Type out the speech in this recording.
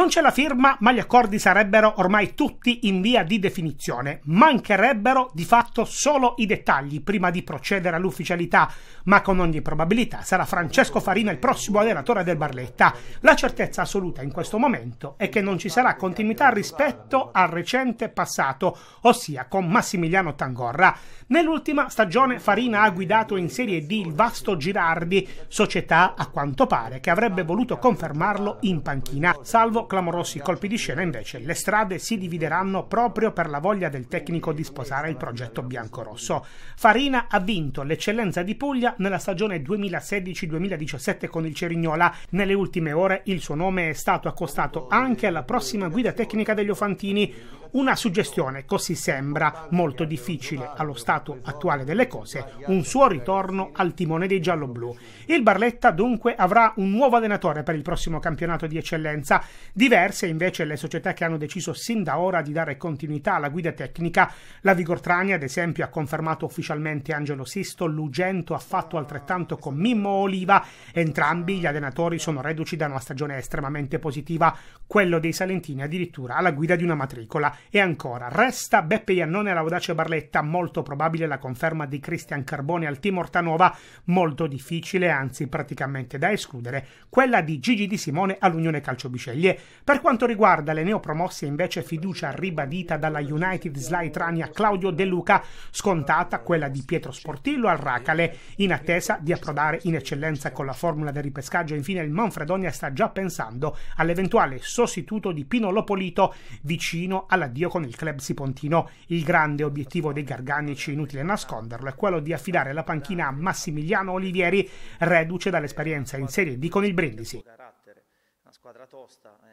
Non c'è la firma, ma gli accordi sarebbero ormai tutti in via di definizione. Mancherebbero di fatto solo i dettagli prima di procedere all'ufficialità, ma con ogni probabilità sarà Francesco Farina il prossimo allenatore del Barletta. La certezza assoluta in questo momento è che non ci sarà continuità rispetto al recente passato, ossia con Massimiliano Tangorra. Nell'ultima stagione Farina ha guidato in Serie D il vasto Girardi, società a quanto pare che avrebbe voluto confermarlo in panchina, salvo clamorosi colpi di scena invece le strade si divideranno proprio per la voglia del tecnico di sposare il progetto biancorosso. Farina ha vinto l'eccellenza di Puglia nella stagione 2016-2017 con il Cerignola. Nelle ultime ore il suo nome è stato accostato anche alla prossima guida tecnica degli Ofantini. Una suggestione, così sembra, molto difficile allo stato attuale delle cose, un suo ritorno al timone dei gialloblu. Il Barletta dunque avrà un nuovo allenatore per il prossimo campionato di eccellenza. Diverse invece le società che hanno deciso sin da ora di dare continuità alla guida tecnica. La Vigortrani, ad esempio, ha confermato ufficialmente Angelo Sisto, Lugento ha fatto altrettanto con Mimmo Oliva. Entrambi gli allenatori sono reduci da una stagione estremamente positiva, quello dei Salentini addirittura alla guida di una matricola. E ancora, resta Beppe Iannone all'audace Barletta, molto probabile la conferma di Cristian Carbone al team Ortanova, molto difficile, anzi praticamente da escludere, quella di Gigi Di Simone all'Unione Calcio Biceglie. Per quanto riguarda le neopromosse, invece, fiducia ribadita dalla United Sly Trani Claudio De Luca, scontata quella di Pietro Sportillo al Racale, in attesa di approdare in eccellenza con la formula del ripescaggio. Infine, il Manfredonia sta già pensando all'eventuale sostituto di Pino Lopolito, vicino all'addio con il club Sipontino. Il grande obiettivo dei garganici, inutile nasconderlo, è quello di affidare la panchina a Massimiliano Olivieri, reduce dall'esperienza in Serie D con il Brindisi squadra tosta, eh.